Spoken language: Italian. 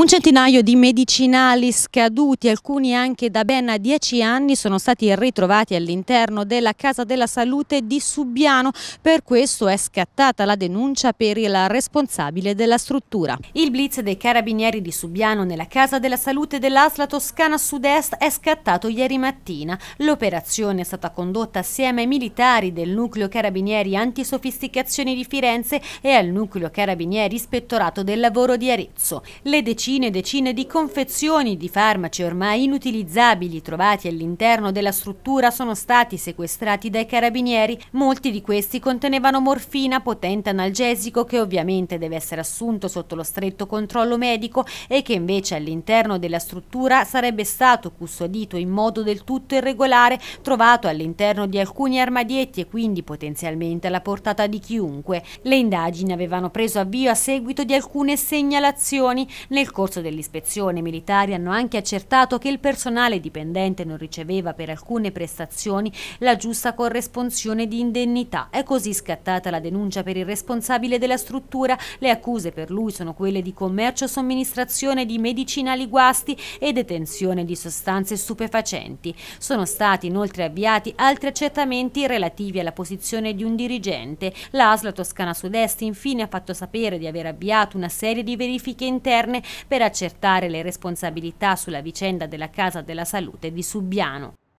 Un centinaio di medicinali scaduti, alcuni anche da ben 10 anni, sono stati ritrovati all'interno della Casa della Salute di Subiano. Per questo è scattata la denuncia per il responsabile della struttura. Il blitz dei carabinieri di Subiano nella Casa della Salute dell'Asla Toscana Sud-Est è scattato ieri mattina. L'operazione è stata condotta assieme ai militari del Nucleo Carabinieri Antisofisticazioni di Firenze e al Nucleo Carabinieri Ispettorato del Lavoro di Arezzo. Le decisioni decine e decine di confezioni di farmaci ormai inutilizzabili trovati all'interno della struttura sono stati sequestrati dai carabinieri. Molti di questi contenevano morfina, potente analgesico che ovviamente deve essere assunto sotto lo stretto controllo medico e che invece all'interno della struttura sarebbe stato custodito in modo del tutto irregolare, trovato all'interno di alcuni armadietti e quindi potenzialmente alla portata di chiunque. Le indagini avevano preso avvio a seguito di alcune segnalazioni nel corso dell'ispezione i militari hanno anche accertato che il personale dipendente non riceveva per alcune prestazioni la giusta corresponsione di indennità. È così scattata la denuncia per il responsabile della struttura. Le accuse per lui sono quelle di commercio, somministrazione di medicinali guasti e detenzione di sostanze stupefacenti. Sono stati inoltre avviati altri accertamenti relativi alla posizione di un dirigente. L'ASL Toscana Sud-Est infine ha fatto sapere di aver avviato una serie di verifiche interne per accertare le responsabilità sulla vicenda della Casa della Salute di Subbiano.